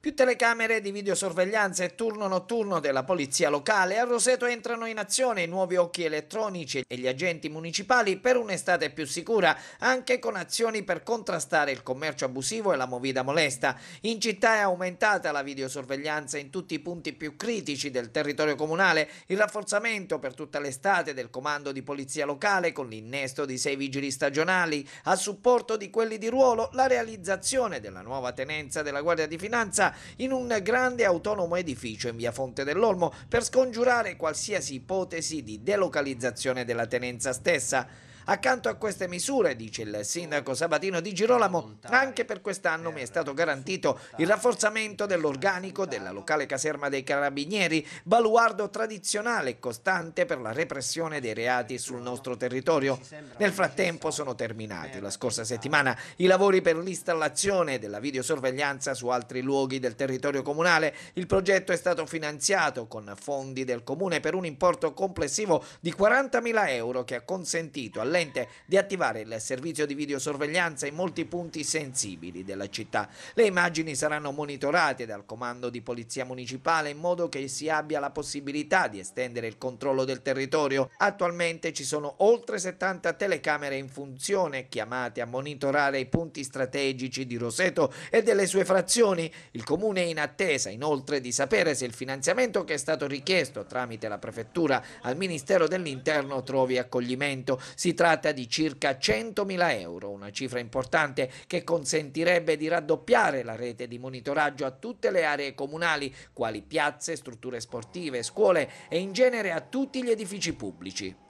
Più telecamere di videosorveglianza e turno notturno della polizia locale, a Roseto entrano in azione i nuovi occhi elettronici e gli agenti municipali per un'estate più sicura, anche con azioni per contrastare il commercio abusivo e la movida molesta. In città è aumentata la videosorveglianza in tutti i punti più critici del territorio comunale, il rafforzamento per tutta l'estate del comando di polizia locale con l'innesto di sei vigili stagionali, a supporto di quelli di ruolo, la realizzazione della nuova tenenza della Guardia di Finanza in un grande autonomo edificio in via Fonte dell'Olmo per scongiurare qualsiasi ipotesi di delocalizzazione della tenenza stessa. Accanto a queste misure, dice il sindaco Sabatino Di Girolamo, anche per quest'anno mi è stato garantito il rafforzamento dell'organico della locale caserma dei Carabinieri, baluardo tradizionale e costante per la repressione dei reati sul nostro territorio. Nel frattempo sono terminati la scorsa settimana i lavori per l'installazione della videosorveglianza su altri luoghi del territorio comunale. Il progetto è stato finanziato con fondi del comune per un importo complessivo di 40.000 euro che ha consentito alle consente di attivare il servizio di videosorveglianza in molti punti sensibili della città. Le immagini saranno monitorate dal comando di polizia municipale in modo che si abbia la possibilità di estendere il controllo del territorio. Attualmente ci sono oltre 70 telecamere in funzione chiamate a monitorare i punti strategici di Roseto e delle sue frazioni. Il comune è in attesa inoltre di sapere se il finanziamento che è stato richiesto tramite la prefettura al Ministero dell'Interno trovi accoglimento. Si tratta entrata di circa 100.000 euro, una cifra importante che consentirebbe di raddoppiare la rete di monitoraggio a tutte le aree comunali, quali piazze, strutture sportive, scuole e in genere a tutti gli edifici pubblici.